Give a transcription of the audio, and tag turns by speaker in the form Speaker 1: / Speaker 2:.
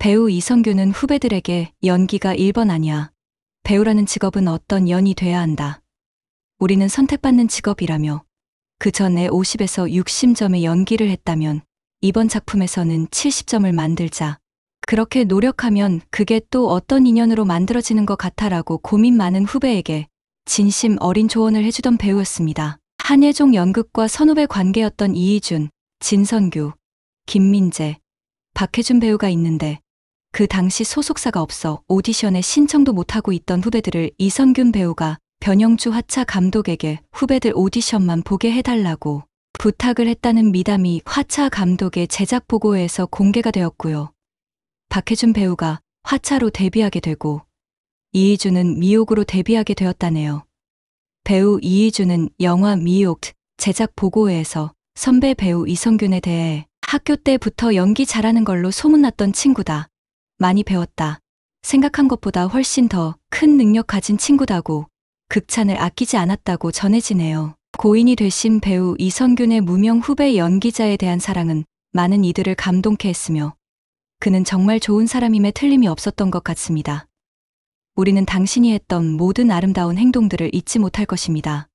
Speaker 1: 배우 이성규는 후배들에게 연기가 1번 아니야. 배우라는 직업은 어떤 연이 돼야 한다. 우리는 선택받는 직업이라며 그 전에 50에서 60점의 연기를 했다면 이번 작품에서는 70점을 만들자. 그렇게 노력하면 그게 또 어떤 인연으로 만들어지는 것 같아라고 고민 많은 후배에게 진심 어린 조언을 해주던 배우였습니다. 한예종 연극과 선후배 관계였던 이희준, 진선규, 김민재, 박혜준 배우가 있는데 그 당시 소속사가 없어 오디션에 신청도 못하고 있던 후배들을 이선균 배우가 변영주 화차 감독에게 후배들 오디션만 보게 해달라고 부탁을 했다는 미담이 화차 감독의 제작 보고에서 공개가 되었고요. 박해준 배우가 화차로 데뷔하게 되고 이희준은 미옥으로 데뷔하게 되었다네요. 배우 이희준은 영화 미옥 제작 보고회에서 선배 배우 이성균에 대해 학교 때부터 연기 잘하는 걸로 소문났던 친구다. 많이 배웠다. 생각한 것보다 훨씬 더 큰 능력 가진 친구다고 극찬을 아끼지 않았다고 전해지네요. 고인이 되신 배우 이선균의 무명 후배 연기자에 대한 사랑은 많은 이들을 감동케 했으며 그는 정말 좋은 사람임에 틀림이 없었던 것 같습니다. 우리는 당신이 했던 모든 아름다운 행동들을 잊지 못할 것입니다.